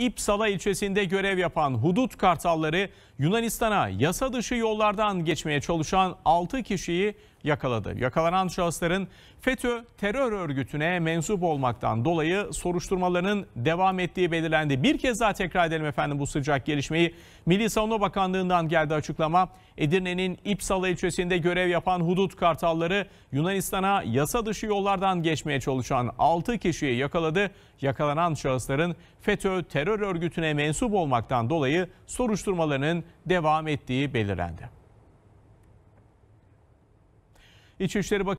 İpsala ilçesinde görev yapan hudut kartalları Yunanistan'a yasa dışı yollardan geçmeye çalışan 6 kişiyi yakaladı. Yakalanan şahısların FETÖ terör örgütüne mensup olmaktan dolayı soruşturmalarının devam ettiği belirlendi. Bir kez daha tekrar edelim efendim bu sıcak gelişmeyi. Milli Savunma Bakanlığı'ndan geldi açıklama. Edirne'nin İpsala ilçesinde görev yapan hudut kartalları Yunanistan'a yasa dışı yollardan geçmeye çalışan 6 kişiyi yakaladı. Yakalanan şahısların FETÖ terör örgütüne mensup olmaktan dolayı soruşturmalarının devam ettiği belirlendi. İçişleri Bakanı